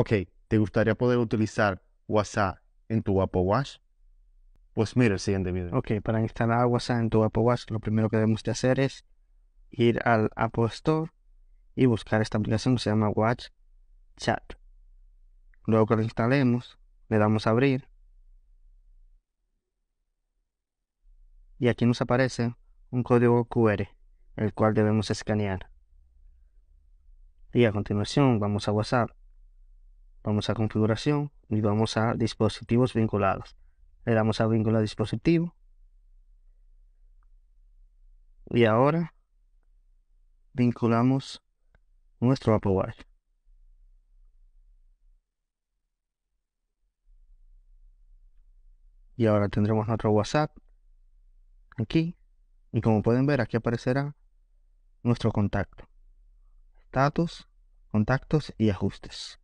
Ok, ¿te gustaría poder utilizar WhatsApp en tu Apple Watch? Pues mira el siguiente video. Ok, para instalar WhatsApp en tu Apple Watch, lo primero que debemos de hacer es ir al Apple Store y buscar esta aplicación que se llama Watch Chat. Luego que la instalemos, le damos a abrir. Y aquí nos aparece un código QR, el cual debemos escanear. Y a continuación vamos a WhatsApp. Vamos a configuración y vamos a dispositivos vinculados. Le damos a vincular dispositivo. Y ahora vinculamos nuestro Apple Watch. Y ahora tendremos nuestro WhatsApp aquí. Y como pueden ver, aquí aparecerá nuestro contacto. Status, contactos y ajustes.